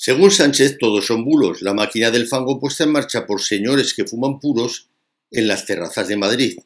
Según Sánchez, todos son bulos, la máquina del fango puesta en marcha por señores que fuman puros en las terrazas de Madrid.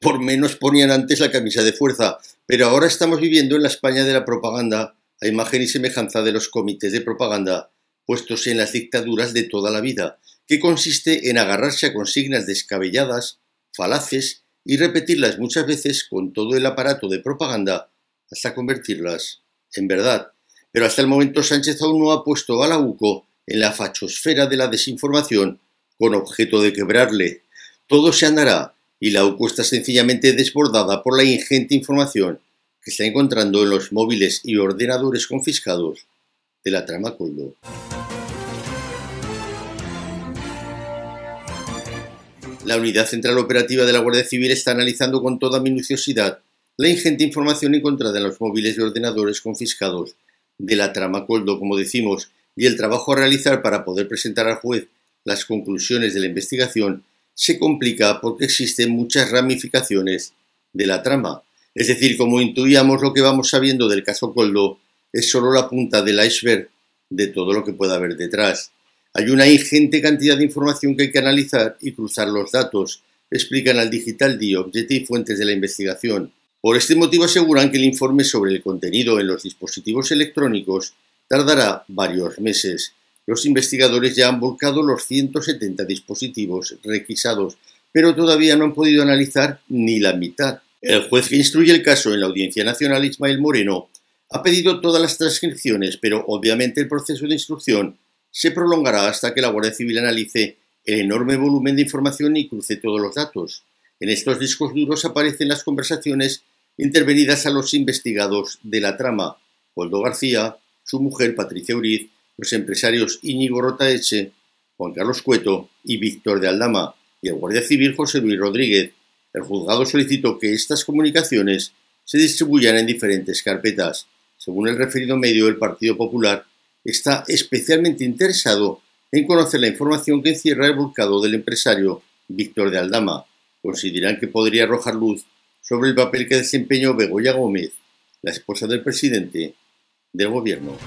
Por menos ponían antes la camisa de fuerza, pero ahora estamos viviendo en la España de la propaganda, a imagen y semejanza de los comités de propaganda puestos en las dictaduras de toda la vida, que consiste en agarrarse a consignas descabelladas, falaces y repetirlas muchas veces con todo el aparato de propaganda hasta convertirlas en verdad. Pero hasta el momento Sánchez aún no ha puesto a la UCO en la fachosfera de la desinformación con objeto de quebrarle. Todo se andará y la UCO está sencillamente desbordada por la ingente información que está encontrando en los móviles y ordenadores confiscados de la trama Coldo. La Unidad Central Operativa de la Guardia Civil está analizando con toda minuciosidad la ingente información encontrada en los móviles y ordenadores confiscados de la trama Coldo, como decimos, y el trabajo a realizar para poder presentar al juez las conclusiones de la investigación se complica porque existen muchas ramificaciones de la trama. Es decir, como intuíamos, lo que vamos sabiendo del caso Coldo es solo la punta del iceberg de todo lo que pueda haber detrás. Hay una ingente cantidad de información que hay que analizar y cruzar los datos, explican al Digital Objetivo y Fuentes de la Investigación. Por este motivo aseguran que el informe sobre el contenido en los dispositivos electrónicos tardará varios meses. Los investigadores ya han volcado los 170 dispositivos requisados, pero todavía no han podido analizar ni la mitad. El juez que instruye el caso en la Audiencia Nacional, Ismael Moreno, ha pedido todas las transcripciones, pero obviamente el proceso de instrucción se prolongará hasta que la Guardia Civil analice el enorme volumen de información y cruce todos los datos. En estos discos duros aparecen las conversaciones intervenidas a los investigados de la trama, Poldo García, su mujer Patricia Uriz, los empresarios Íñigo Eche, Juan Carlos Cueto y Víctor de Aldama, y el Guardia Civil José Luis Rodríguez. El juzgado solicitó que estas comunicaciones se distribuyan en diferentes carpetas. Según el referido medio, el Partido Popular está especialmente interesado en conocer la información que encierra el buscado del empresario Víctor de Aldama. Consideran que podría arrojar luz sobre el papel que desempeñó Begoya Gómez, la esposa del presidente del gobierno.